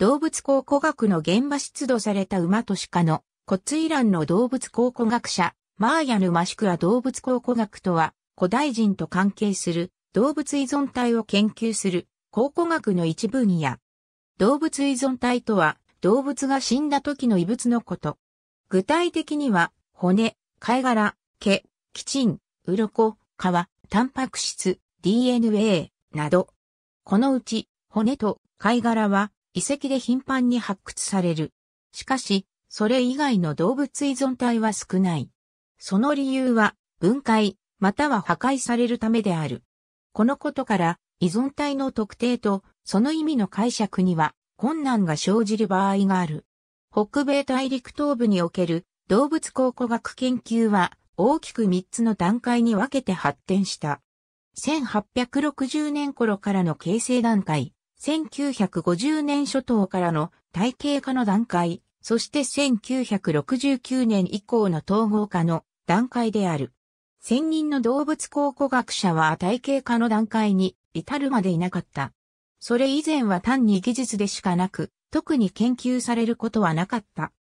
動物考古学の現場出土された馬と鹿の骨イランの動物考古学者、マーヤヌ・マシクア動物考古学とは古代人と関係する動物依存体を研究する考古学の一分野。動物依存体とは動物が死んだ時の遺物のこと。具体的には骨、貝殻、毛、キチン、鱗、皮、タンパク質、DNA など。このうち骨と貝殻は遺跡で頻繁に発掘される。しかし、それ以外の動物依存体は少ない。その理由は、分解、または破壊されるためである。このことから、依存体の特定と、その意味の解釈には、困難が生じる場合がある。北米大陸東部における動物考古学研究は大きく3つの段階に分けて発展した。1860年頃からの形成段階、1950年初頭からの体系化の段階、そして1969年以降の統合化の段階である。専任の動物考古学者は体系化の段階に至るまでいなかった。それ以前は単に技術でしかなく、特に研究されることはなかった。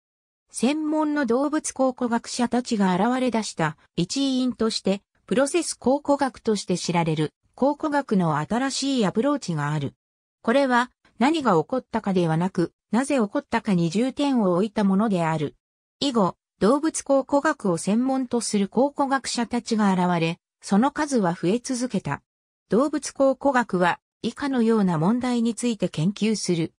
専門の動物考古学者たちが現れ出した一員として、プロセス考古学として知られる考古学の新しいアプローチがある。これは何が起こったかではなく、なぜ起こったかに重点を置いたものである。以後、動物考古学を専門とする考古学者たちが現れ、その数は増え続けた。動物考古学は以下のような問題について研究する。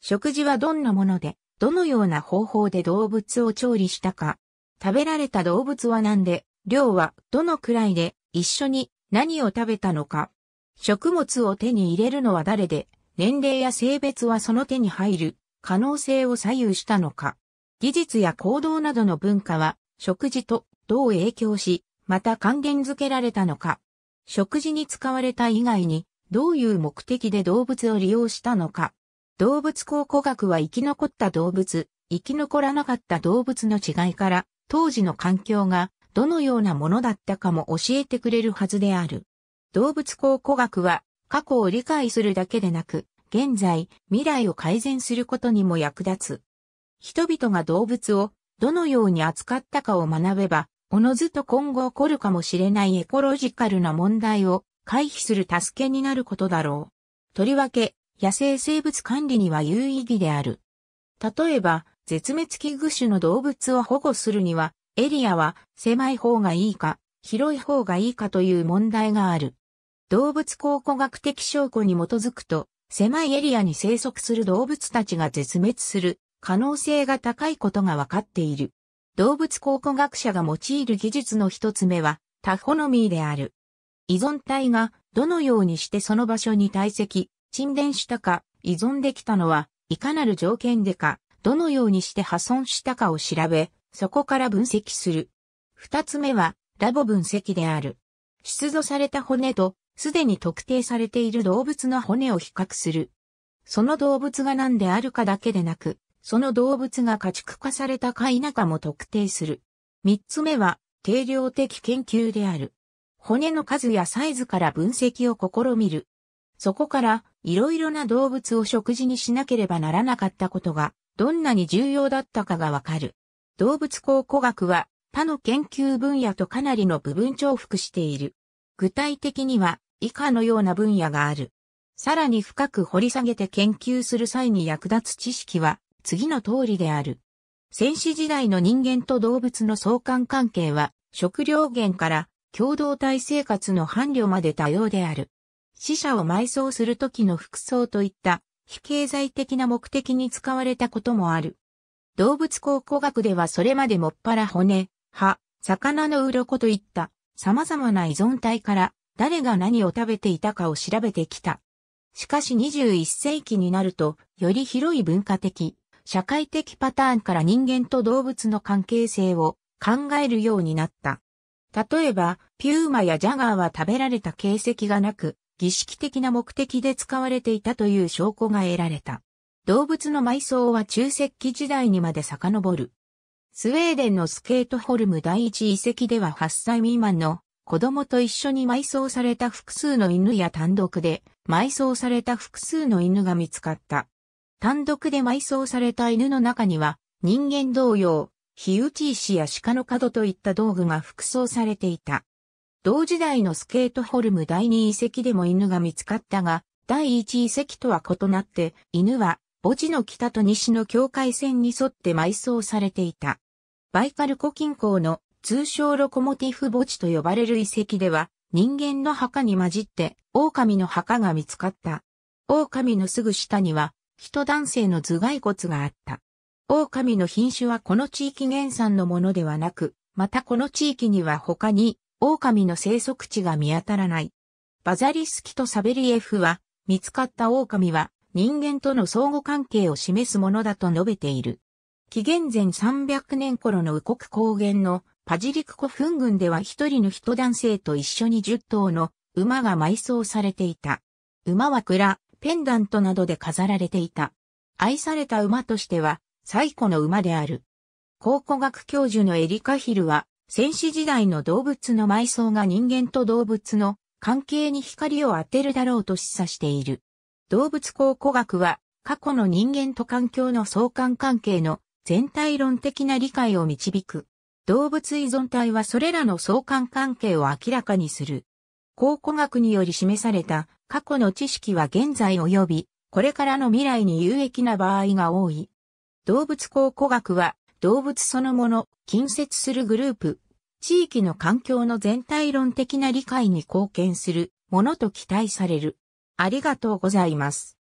食事はどんなもので、どのような方法で動物を調理したか。食べられた動物は何で、量はどのくらいで、一緒に何を食べたのか。食物を手に入れるのは誰で、年齢や性別はその手に入る可能性を左右したのか。技術や行動などの文化は食事とどう影響し、また還元づけられたのか。食事に使われた以外にどういう目的で動物を利用したのか。動物考古学は生き残った動物、生き残らなかった動物の違いから、当時の環境がどのようなものだったかも教えてくれるはずである。動物考古学は過去を理解するだけでなく、現在、未来を改善することにも役立つ。人々が動物をどのように扱ったかを学べば、おのずと今後起こるかもしれないエコロジカルな問題を回避する助けになることだろう。とりわけ、野生生物管理には有意義である。例えば、絶滅危惧種の動物を保護するには、エリアは狭い方がいいか、広い方がいいかという問題がある。動物考古学的証拠に基づくと、狭いエリアに生息する動物たちが絶滅する可能性が高いことが分かっている。動物考古学者が用いる技術の一つ目はタフォノミーである。依存体がどのようにしてその場所に堆積、沈殿したか、依存できたのは、いかなる条件でか、どのようにして破損したかを調べ、そこから分析する。二つ目は、ラボ分析である。出土された骨とすでに特定されている動物の骨を比較する。その動物が何であるかだけでなく、その動物が家畜化されたか否かも特定する。三つ目は、定量的研究である。骨の数やサイズから分析を試みる。そこから、いろいろな動物を食事にしなければならなかったことが、どんなに重要だったかがわかる。動物考古学は、他の研究分野とかなりの部分重複している。具体的には、以下のような分野がある。さらに深く掘り下げて研究する際に役立つ知識は次の通りである。戦死時代の人間と動物の相関関係は食料源から共同体生活の伴侶まで多様である。死者を埋葬する時の服装といった非経済的な目的に使われたこともある。動物考古学ではそれまでもっぱら骨、歯、魚の鱗といった様々な依存体から誰が何を食べていたかを調べてきた。しかし21世紀になると、より広い文化的、社会的パターンから人間と動物の関係性を考えるようになった。例えば、ピューマやジャガーは食べられた形跡がなく、儀式的な目的で使われていたという証拠が得られた。動物の埋葬は中石器時代にまで遡る。スウェーデンのスケートホルム第一遺跡では8歳未満の子供と一緒に埋葬された複数の犬や単独で埋葬された複数の犬が見つかった。単独で埋葬された犬の中には、人間同様、火打ち石や鹿の角といった道具が服装されていた。同時代のスケートホルム第2遺跡でも犬が見つかったが、第1遺跡とは異なって、犬は、墓地の北と西の境界線に沿って埋葬されていた。バイカル古近郊の通称ロコモティフ墓地と呼ばれる遺跡では、人間の墓に混じって、狼の墓が見つかった。狼のすぐ下には、人男性の頭蓋骨があった。狼の品種はこの地域原産のものではなく、またこの地域には他に、狼の生息地が見当たらない。バザリスキとサベリエフは、見つかった狼は人間との相互関係を示すものだと述べている。紀元前300年頃の右国高原のパジリクフ墳群では一人の人男性と一緒に10頭の馬が埋葬されていた。馬は蔵、ペンダントなどで飾られていた。愛された馬としては最古の馬である。考古学教授のエリカヒルは、戦士時代の動物の埋葬が人間と動物の関係に光を当てるだろうと示唆している。動物考古学は、過去の人間と環境の相関関係の全体論的な理解を導く動物依存体はそれらの相関関係を明らかにする。考古学により示された過去の知識は現在及びこれからの未来に有益な場合が多い。動物考古学は動物そのもの、近接するグループ、地域の環境の全体論的な理解に貢献するものと期待される。ありがとうございます。